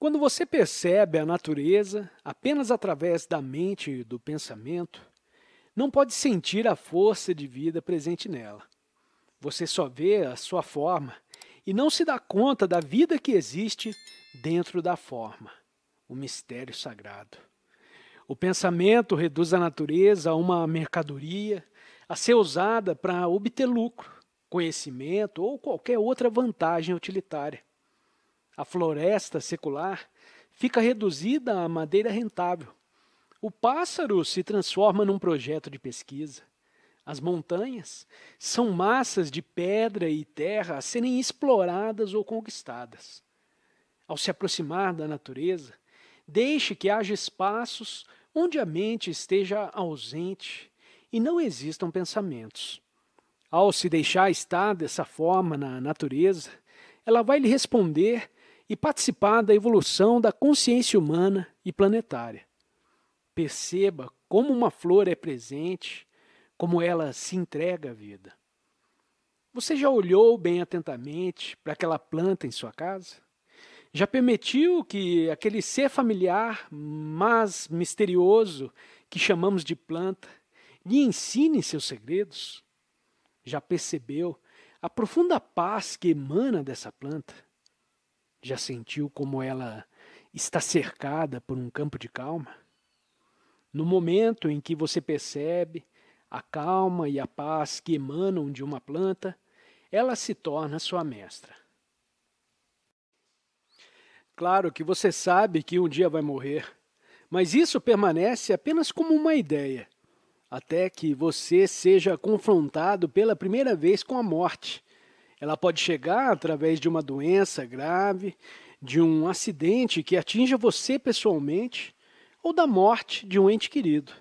Quando você percebe a natureza apenas através da mente e do pensamento, não pode sentir a força de vida presente nela. Você só vê a sua forma e não se dá conta da vida que existe dentro da forma, o mistério sagrado. O pensamento reduz a natureza a uma mercadoria a ser usada para obter lucro, conhecimento ou qualquer outra vantagem utilitária a floresta secular, fica reduzida à madeira rentável. O pássaro se transforma num projeto de pesquisa. As montanhas são massas de pedra e terra a serem exploradas ou conquistadas. Ao se aproximar da natureza, deixe que haja espaços onde a mente esteja ausente e não existam pensamentos. Ao se deixar estar dessa forma na natureza, ela vai lhe responder e participar da evolução da consciência humana e planetária. Perceba como uma flor é presente, como ela se entrega à vida. Você já olhou bem atentamente para aquela planta em sua casa? Já permitiu que aquele ser familiar, mas misterioso, que chamamos de planta, lhe ensine seus segredos? Já percebeu a profunda paz que emana dessa planta? Já sentiu como ela está cercada por um campo de calma? No momento em que você percebe a calma e a paz que emanam de uma planta, ela se torna sua mestra. Claro que você sabe que um dia vai morrer, mas isso permanece apenas como uma ideia, até que você seja confrontado pela primeira vez com a morte ela pode chegar através de uma doença grave, de um acidente que atinja você pessoalmente ou da morte de um ente querido.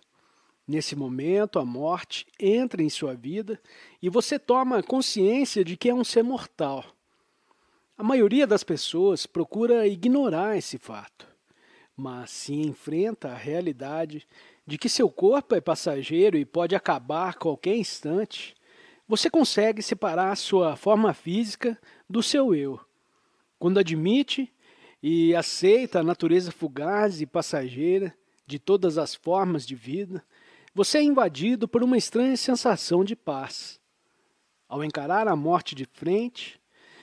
Nesse momento, a morte entra em sua vida e você toma consciência de que é um ser mortal. A maioria das pessoas procura ignorar esse fato, mas se enfrenta a realidade de que seu corpo é passageiro e pode acabar a qualquer instante, você consegue separar a sua forma física do seu eu. Quando admite e aceita a natureza fugaz e passageira de todas as formas de vida, você é invadido por uma estranha sensação de paz. Ao encarar a morte de frente,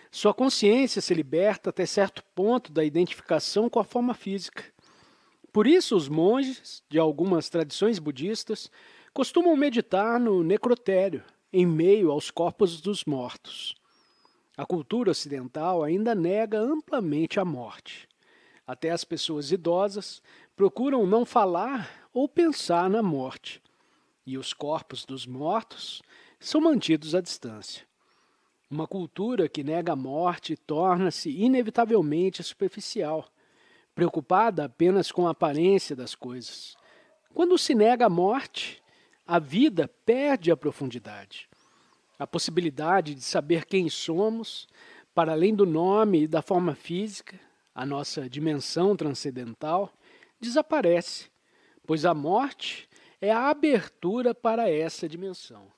sua consciência se liberta até certo ponto da identificação com a forma física. Por isso, os monges de algumas tradições budistas costumam meditar no necrotério, em meio aos corpos dos mortos. A cultura ocidental ainda nega amplamente a morte. Até as pessoas idosas procuram não falar ou pensar na morte, e os corpos dos mortos são mantidos à distância. Uma cultura que nega a morte torna-se inevitavelmente superficial, preocupada apenas com a aparência das coisas. Quando se nega a morte, a vida perde a profundidade. A possibilidade de saber quem somos, para além do nome e da forma física, a nossa dimensão transcendental, desaparece, pois a morte é a abertura para essa dimensão.